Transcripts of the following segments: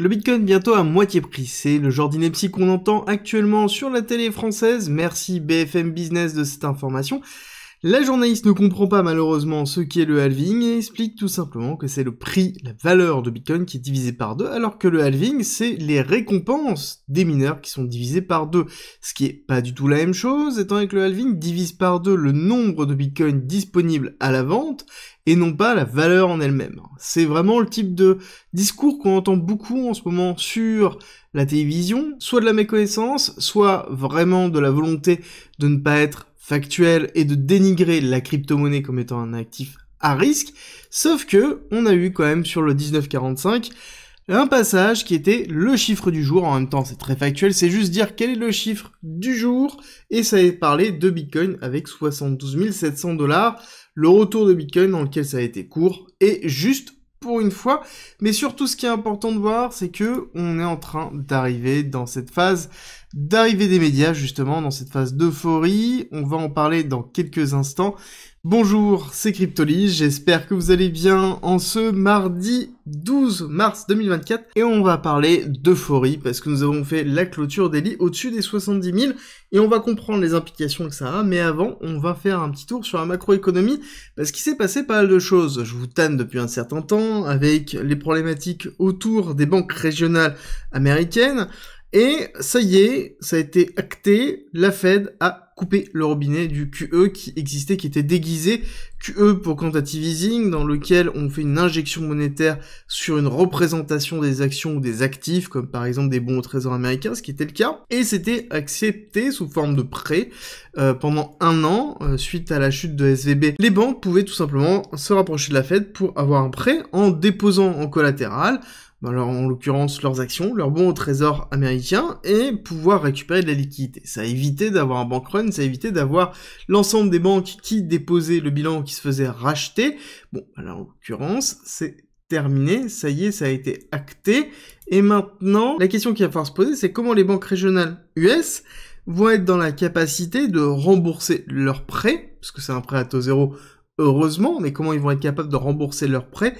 Le Bitcoin bientôt à moitié prix, c'est le genre d'ineptie qu'on entend actuellement sur la télé française. Merci BFM Business de cette information. La journaliste ne comprend pas malheureusement ce qu'est le halving et explique tout simplement que c'est le prix, la valeur de Bitcoin qui est divisé par deux, alors que le halving c'est les récompenses des mineurs qui sont divisées par deux. Ce qui est pas du tout la même chose, étant donné que le halving divise par deux le nombre de Bitcoin disponibles à la vente et non pas la valeur en elle-même. C'est vraiment le type de discours qu'on entend beaucoup en ce moment sur la télévision, soit de la méconnaissance, soit vraiment de la volonté de ne pas être factuel et de dénigrer la crypto-monnaie comme étant un actif à risque, sauf que on a eu quand même sur le 1945 un passage qui était le chiffre du jour, en même temps c'est très factuel, c'est juste dire quel est le chiffre du jour, et ça a parlé de Bitcoin avec 72 700 dollars, le retour de Bitcoin dans lequel ça a été court, et juste pour une fois. Mais surtout, ce qui est important de voir, c'est que on est en train d'arriver dans cette phase d'arrivée des médias, justement, dans cette phase d'euphorie. On va en parler dans quelques instants. Bonjour, c'est Cryptoly, j'espère que vous allez bien en ce mardi 12 mars 2024 et on va parler d'euphorie parce que nous avons fait la clôture des lits au-dessus des 70 000 et on va comprendre les implications que ça a mais avant on va faire un petit tour sur la macroéconomie parce qu'il s'est passé pas mal de choses. Je vous tanne depuis un certain temps avec les problématiques autour des banques régionales américaines et ça y est, ça a été acté, la Fed a couper le robinet du QE qui existait, qui était déguisé QE pour quantitative easing, dans lequel on fait une injection monétaire sur une représentation des actions ou des actifs, comme par exemple des bons au trésor américain, ce qui était le cas, et c'était accepté sous forme de prêt euh, pendant un an, euh, suite à la chute de SVB. Les banques pouvaient tout simplement se rapprocher de la Fed pour avoir un prêt en déposant en collatéral bah, en l'occurrence leurs actions, leurs bons au trésor américain, et pouvoir récupérer de la liquidité. Ça a évité d'avoir un bank run, ça évité d'avoir l'ensemble des banques qui déposaient le bilan, qui se faisaient racheter. Bon, bah, là en l'occurrence, c'est terminé, ça y est, ça a été acté. Et maintenant, la question qu'il va falloir se poser, c'est comment les banques régionales US vont être dans la capacité de rembourser leurs prêts, parce que c'est un prêt à taux zéro, heureusement, mais comment ils vont être capables de rembourser leurs prêts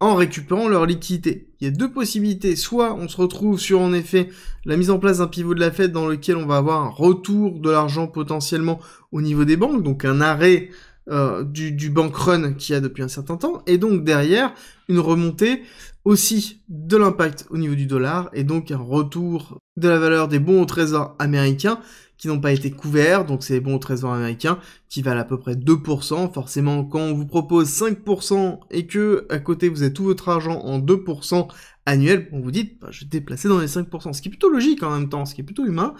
en récupérant leur liquidité. Il y a deux possibilités. Soit on se retrouve sur en effet la mise en place d'un pivot de la fête dans lequel on va avoir un retour de l'argent potentiellement au niveau des banques, donc un arrêt euh, du, du bank run qu'il y a depuis un certain temps, et donc derrière une remontée aussi de l'impact au niveau du dollar, et donc un retour de la valeur des bons au trésor américain, qui n'ont pas été couverts, donc c'est bon au trésor américain, qui valent à peu près 2%. Forcément, quand on vous propose 5% et que à côté vous avez tout votre argent en 2% annuel, on vous dit, bah, je vais déplacer dans les 5%, ce qui est plutôt logique en même temps, ce qui est plutôt humain.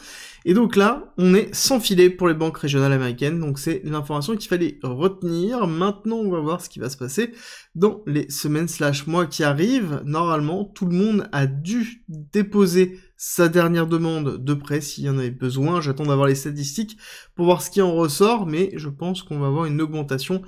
Et donc là, on est sans filet pour les banques régionales américaines, donc c'est l'information qu'il fallait retenir. Maintenant, on va voir ce qui va se passer dans les semaines slash mois qui arrivent. Normalement, tout le monde a dû déposer sa dernière demande de prêt s'il y en avait besoin. J'attends d'avoir les statistiques pour voir ce qui en ressort, mais je pense qu'on va avoir une augmentation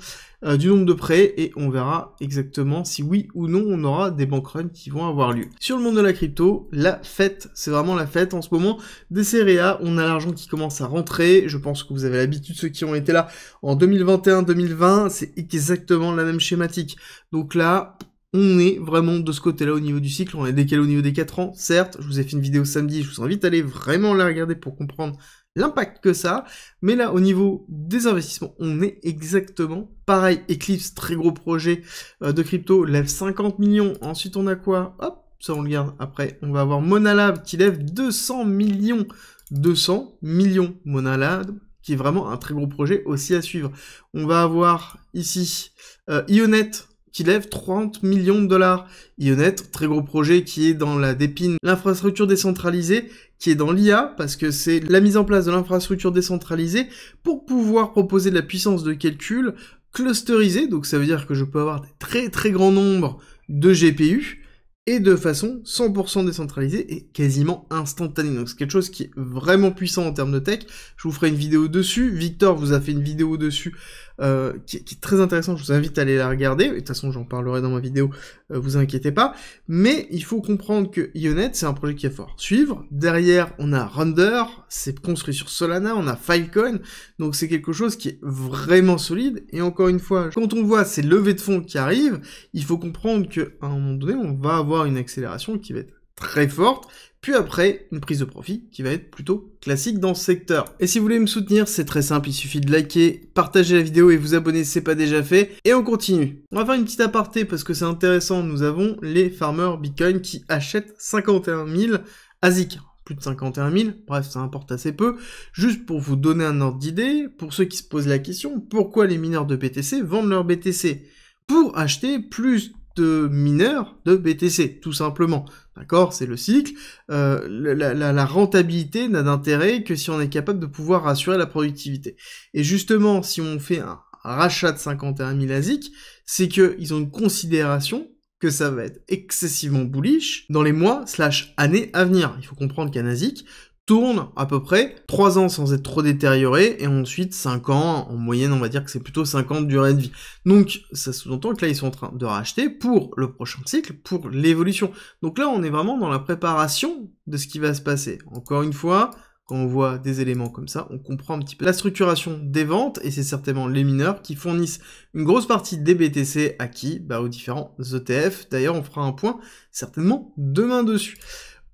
euh, du nombre de prêts et on verra exactement si oui ou non on aura des bankruns qui vont avoir lieu. Sur le monde de la crypto, la fête, c'est vraiment la fête en ce moment. Des céréas, on a l'argent qui commence à rentrer. Je pense que vous avez l'habitude, ceux qui ont été là en 2021-2020, c'est exactement la même schématique. Donc là, on est vraiment de ce côté-là au niveau du cycle, on est décalé au niveau des 4 ans, certes, je vous ai fait une vidéo samedi, je vous invite à aller vraiment la regarder pour comprendre l'impact que ça a, mais là au niveau des investissements, on est exactement pareil, Eclipse, très gros projet euh, de crypto, lève 50 millions, ensuite on a quoi Hop, ça on le garde après, on va avoir Monalab qui lève 200 millions, 200 millions Monalab, qui est vraiment un très gros projet aussi à suivre. On va avoir ici euh, Ionet, qui lève 30 millions de dollars. Ionet, très gros projet qui est dans la dépine, l'infrastructure décentralisée, qui est dans l'IA, parce que c'est la mise en place de l'infrastructure décentralisée pour pouvoir proposer de la puissance de calcul clusterisée, donc ça veut dire que je peux avoir des très très grands nombres de GPU, et de façon 100% décentralisée et quasiment instantanée. Donc c'est quelque chose qui est vraiment puissant en termes de tech. Je vous ferai une vidéo dessus. Victor vous a fait une vidéo dessus euh, qui, est très intéressante. Je vous invite à aller la regarder. De toute façon, j'en parlerai dans ma vidéo. Euh, vous inquiétez pas. Mais il faut comprendre que Ionet, c'est un projet qui est fort. Suivre. Derrière, on a Render. C'est construit sur Solana. On a Filecoin. Donc c'est quelque chose qui est vraiment solide. Et encore une fois, quand on voit ces levées de fonds qui arrivent, il faut comprendre qu'à un moment donné, on va avoir une accélération qui va être très forte, puis après une prise de profit qui va être plutôt classique dans ce secteur. Et si vous voulez me soutenir, c'est très simple, il suffit de liker, partager la vidéo et vous abonner si c'est pas déjà fait. Et on continue. On va faire une petite aparté parce que c'est intéressant, nous avons les farmers Bitcoin qui achètent 51 000 ASIC plus de 51 000, bref, ça importe assez peu. Juste pour vous donner un ordre d'idée, pour ceux qui se posent la question, pourquoi les mineurs de BTC vendent leur BTC Pour acheter plus mineurs de BTC, tout simplement. D'accord C'est le cycle. Euh, la, rentabilité n'a d'intérêt que si on est capable de pouvoir assurer la productivité. Et justement, si on fait un rachat de 51 000 ASIC, c'est qu'ils ont une considération que ça va être excessivement bullish dans les mois slash années à venir. Il faut comprendre qu'un ASIC, tourne à peu près 3 ans sans être trop détérioré et ensuite 5 ans en moyenne on va dire que c'est plutôt 5 ans de durée de vie. Donc ça sous-entend que là ils sont en train de racheter pour le prochain cycle, pour l'évolution. Donc là on est vraiment dans la préparation de ce qui va se passer. Encore une fois, quand on voit des éléments comme ça, on comprend un petit peu la structuration des ventes, et c'est certainement les mineurs qui fournissent une grosse partie des BTC acquis bah, aux différents ETF. D'ailleurs, on fera un point certainement demain dessus.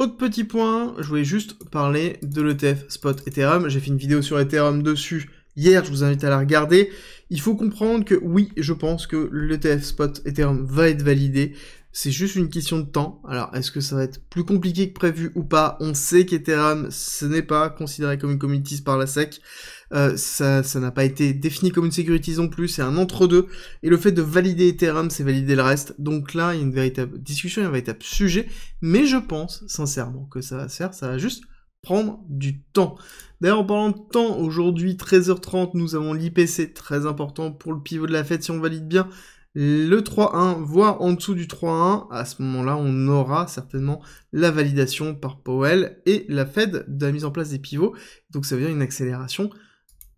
Autre petit point, je voulais juste parler de l'ETF Spot Ethereum. J'ai fait une vidéo sur Ethereum dessus hier, je vous invite à la regarder. Il faut comprendre que oui, je pense que l'ETF Spot Ethereum va être validé. C'est juste une question de temps. Alors, est-ce que ça va être plus compliqué que prévu ou pas On sait qu'Ethereum, ce n'est pas considéré comme une community par la SEC. Euh, ça n'a pas été défini comme une sécurisation plus, c'est un entre-deux. Et le fait de valider Ethereum, c'est valider le reste. Donc là, il y a une véritable discussion, il y a un véritable sujet. Mais je pense sincèrement que ça va se faire, ça va juste prendre du temps. D'ailleurs, en parlant de temps, aujourd'hui, 13h30, nous avons l'IPC, très important pour le pivot de la Fed, si on valide bien le 3-1, voire en dessous du 3-1, à ce moment-là, on aura certainement la validation par Powell et la Fed de la mise en place des pivots. Donc ça veut dire une accélération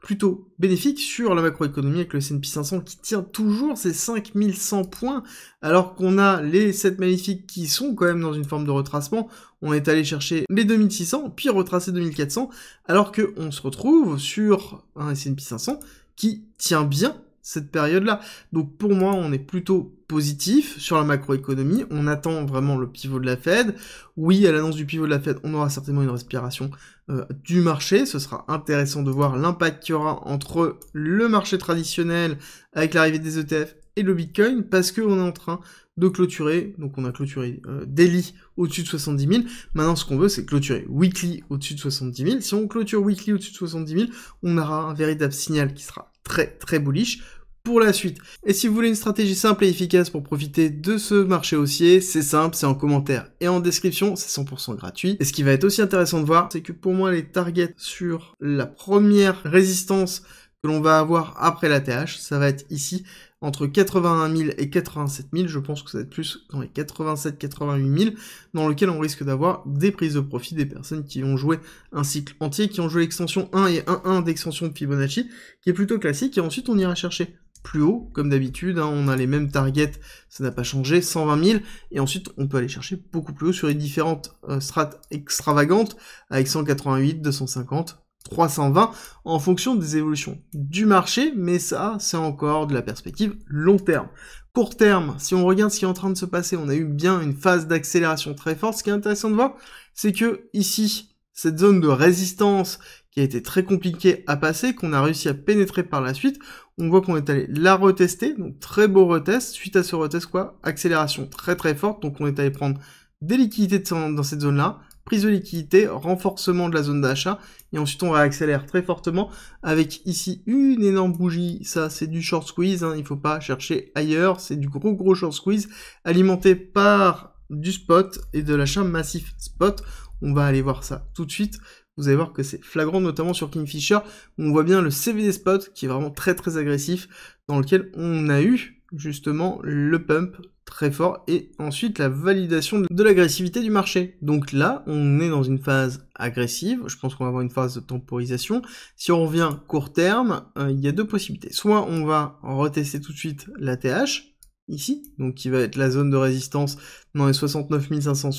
plutôt bénéfique sur la macroéconomie avec le S&P 500 qui tient toujours ses 5100 points alors qu'on a les 7 magnifiques qui sont quand même dans une forme de retracement. On est allé chercher les 2600 puis retracer 2400 alors qu'on se retrouve sur un S&P 500 qui tient bien cette période-là. Donc pour moi, on est plutôt positif sur la macroéconomie. On attend vraiment le pivot de la Fed. Oui, à l'annonce du pivot de la Fed, on aura certainement une respiration euh, du marché. Ce sera intéressant de voir l'impact qu'il y aura entre le marché traditionnel avec l'arrivée des ETF et le Bitcoin parce qu'on est en train de clôturer. Donc on a clôturé euh, daily au-dessus de 70 000. Maintenant, ce qu'on veut, c'est clôturer weekly au-dessus de 70 000. Si on clôture weekly au-dessus de 70 000, on aura un véritable signal qui sera très très bullish pour la suite. Et si vous voulez une stratégie simple et efficace pour profiter de ce marché haussier, c'est simple, c'est en commentaire et en description, c'est 100% gratuit. Et ce qui va être aussi intéressant de voir, c'est que pour moi, les targets sur la première résistance que l'on va avoir après la TH, ça va être ici, entre 81 000 et 87 000, je pense que ça va être plus dans les 87-88 000, dans lequel on risque d'avoir des prises de profit des personnes qui ont joué un cycle entier, qui ont joué l'extension 1 et 1-1 d'extension de Fibonacci, qui est plutôt classique, et ensuite on ira chercher plus haut, comme d'habitude, hein. on a les mêmes targets, ça n'a pas changé, 120 000, et ensuite on peut aller chercher beaucoup plus haut sur les différentes euh, strates extravagantes, avec 188, 250, 320, en fonction des évolutions du marché, mais ça, c'est encore de la perspective long terme. Court terme, si on regarde ce qui est en train de se passer, on a eu bien une phase d'accélération très forte, ce qui est intéressant de voir, c'est que ici, cette zone de résistance qui a été très compliquée à passer, qu'on a réussi à pénétrer par la suite, on voit qu'on est allé la retester, donc très beau retest, suite à ce retest quoi, accélération très très forte, donc on est allé prendre des liquidités dans cette zone-là, prise de liquidité, renforcement de la zone d'achat, et ensuite on va accélérer très fortement avec ici une énorme bougie, ça c'est du short squeeze, hein. il ne faut pas chercher ailleurs, c'est du gros gros short squeeze, alimenté par du spot et de l'achat massif spot, on va aller voir ça tout de suite. Vous allez voir que c'est flagrant, notamment sur Kingfisher, où on voit bien le CVD spot qui est vraiment très très agressif, dans lequel on a eu justement le pump très fort et ensuite la validation de l'agressivité du marché. Donc là, on est dans une phase agressive. Je pense qu'on va avoir une phase de temporisation. Si on revient court terme, euh, il y a deux possibilités. Soit on va retester tout de suite la TH ici, donc qui va être la zone de résistance dans les 69 500,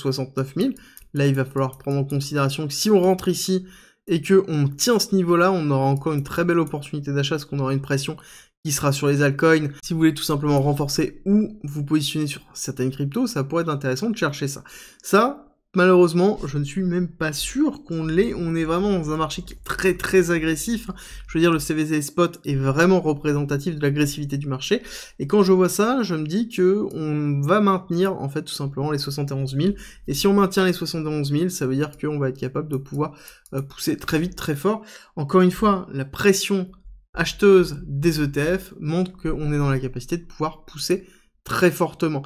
000. Là, il va falloir prendre en considération que si on rentre ici et que on tient ce niveau-là, on aura encore une très belle opportunité d'achat parce qu'on aura une pression qui sera sur les altcoins. Si vous voulez tout simplement renforcer ou vous positionner sur certaines cryptos, ça pourrait être intéressant de chercher ça. Ça, malheureusement, je ne suis même pas sûr qu'on l'ait. On est vraiment dans un marché qui est très très agressif. Hein. Je veux dire, le CVZ Spot est vraiment représentatif de l'agressivité du marché. Et quand je vois ça, je me dis que on va maintenir en fait tout simplement les 71 000. Et si on maintient les 71 000, ça veut dire qu'on va être capable de pouvoir euh, pousser très vite, très fort. Encore une fois, la pression acheteuse des ETF montre qu'on est dans la capacité de pouvoir pousser très fortement.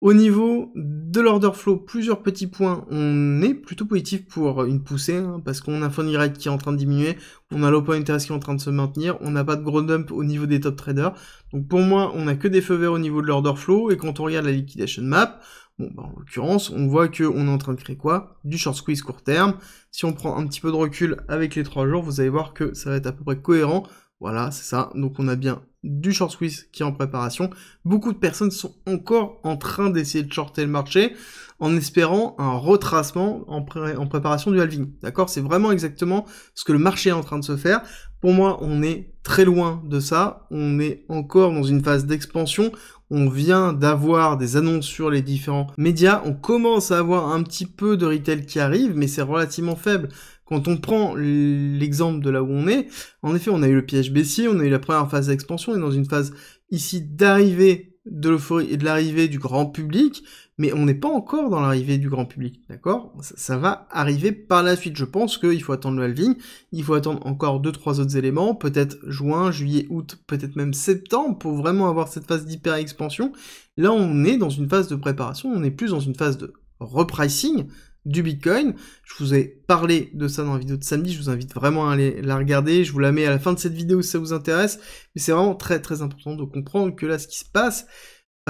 Au niveau de l'order flow, plusieurs petits points. On est plutôt positif pour une poussée, hein, parce qu'on a Funny qui est en train de diminuer, on a l'open interest qui est en train de se maintenir, on n'a pas de gros dump au niveau des top traders. Donc pour moi, on n'a que des feux verts au niveau de l'order flow, et quand on regarde la liquidation map, Bon, bah, en l'occurrence, on voit qu'on est en train de créer quoi Du short squeeze court terme. Si on prend un petit peu de recul avec les trois jours, vous allez voir que ça va être à peu près cohérent voilà, c'est ça. Donc on a bien du short squeeze qui est en préparation. Beaucoup de personnes sont encore en train d'essayer de shorter le marché en espérant un retracement en, en préparation du halving. D'accord C'est vraiment exactement ce que le marché est en train de se faire. Pour moi, on est très loin de ça. On est encore dans une phase d'expansion. On vient d'avoir des annonces sur les différents médias. On commence à avoir un petit peu de retail qui arrive, mais c'est relativement faible. Quand on prend l'exemple de là où on est, en effet, on a eu le piège baissier, on a eu la première phase d'expansion, on est dans une phase ici d'arrivée de l'euphorie et de l'arrivée du grand public, mais on n'est pas encore dans l'arrivée du grand public, d'accord ça, va arriver par la suite. Je pense qu'il faut attendre le halving, il faut attendre encore deux, trois autres éléments, peut-être juin, juillet, août, peut-être même septembre, pour vraiment avoir cette phase d'hyper-expansion. Là, on est dans une phase de préparation, on est plus dans une phase de repricing, du Bitcoin. Je vous ai parlé de ça dans la vidéo de samedi, je vous invite vraiment à aller la regarder, je vous la mets à la fin de cette vidéo si ça vous intéresse, mais c'est vraiment très très important de comprendre que là ce qui se passe,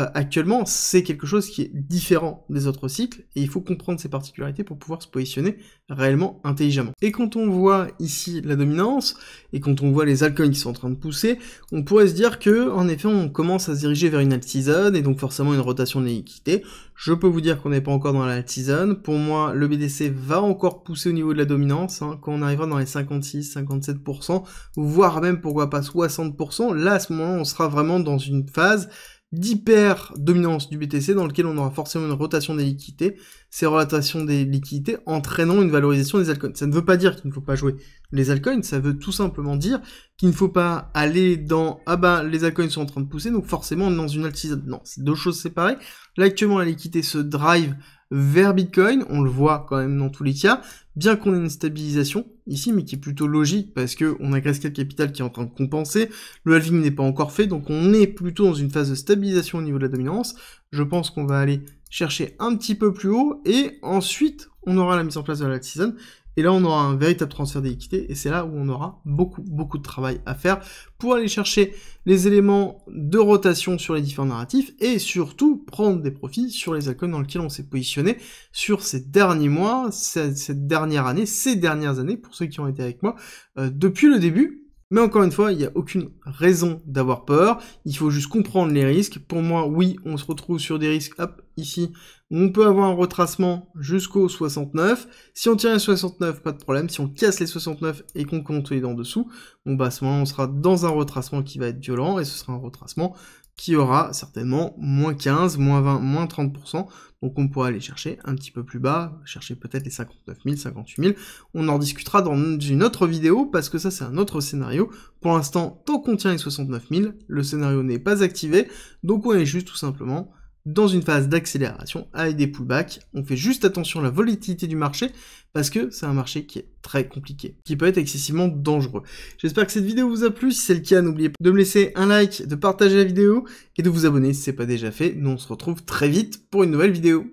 euh, actuellement, c'est quelque chose qui est différent des autres cycles, et il faut comprendre ces particularités pour pouvoir se positionner réellement intelligemment. Et quand on voit ici la dominance, et quand on voit les alcools qui sont en train de pousser, on pourrait se dire que, en effet, on commence à se diriger vers une alt season, et donc forcément une rotation de l'équité, Je peux vous dire qu'on n'est pas encore dans la alt season. Pour moi, le BDC va encore pousser au niveau de la dominance, hein. quand on arrivera dans les 56, 57%, voire même pourquoi pas 60%, là, à ce moment, on sera vraiment dans une phase d'hyper-dominance du BTC dans lequel on aura forcément une rotation des liquidités, ces rotations des liquidités entraînant une valorisation des altcoins. Ça ne veut pas dire qu'il ne faut pas jouer les altcoins, ça veut tout simplement dire qu'il ne faut pas aller dans « Ah bah, les altcoins sont en train de pousser, donc forcément on est dans une altitude. Non, c'est deux choses séparées. Là, actuellement, la liquidité se drive vers Bitcoin, on le voit quand même dans tous les cas, bien qu'on ait une stabilisation ici, mais qui est plutôt logique parce que on a Grayscale Capital qui est en train de compenser, le halving n'est pas encore fait, donc on est plutôt dans une phase de stabilisation au niveau de la dominance. Je pense qu'on va aller chercher un petit peu plus haut et ensuite on aura la mise en place de la season et là, on aura un véritable transfert d'équité, et c'est là où on aura beaucoup, beaucoup de travail à faire pour aller chercher les éléments de rotation sur les différents narratifs, et surtout prendre des profits sur les icônes dans lesquels on s'est positionné sur ces derniers mois, cette, dernières dernière année, ces dernières années, pour ceux qui ont été avec moi, euh, depuis le début, mais encore une fois, il n'y a aucune raison d'avoir peur. Il faut juste comprendre les risques. Pour moi, oui, on se retrouve sur des risques. Hop, ici, on peut avoir un retracement jusqu'au 69. Si on tient les 69, pas de problème. Si on casse les 69 et qu'on compte les en dessous, bon bah à ce moment on sera dans un retracement qui va être violent et ce sera un retracement qui aura certainement moins 15, moins 20, moins 30%. Donc on pourra aller chercher un petit peu plus bas, chercher peut-être les 59 000, 58 000. On en discutera dans une autre vidéo parce que ça c'est un autre scénario. Pour l'instant, tant qu'on tient les 69 000, le scénario n'est pas activé. Donc on est juste tout simplement dans une phase d'accélération avec des pullbacks. On fait juste attention à la volatilité du marché parce que c'est un marché qui est très compliqué, qui peut être excessivement dangereux. J'espère que cette vidéo vous a plu. Si c'est le cas, n'oubliez pas de me laisser un like, de partager la vidéo et de vous abonner si ce n'est pas déjà fait. Nous, on se retrouve très vite pour une nouvelle vidéo.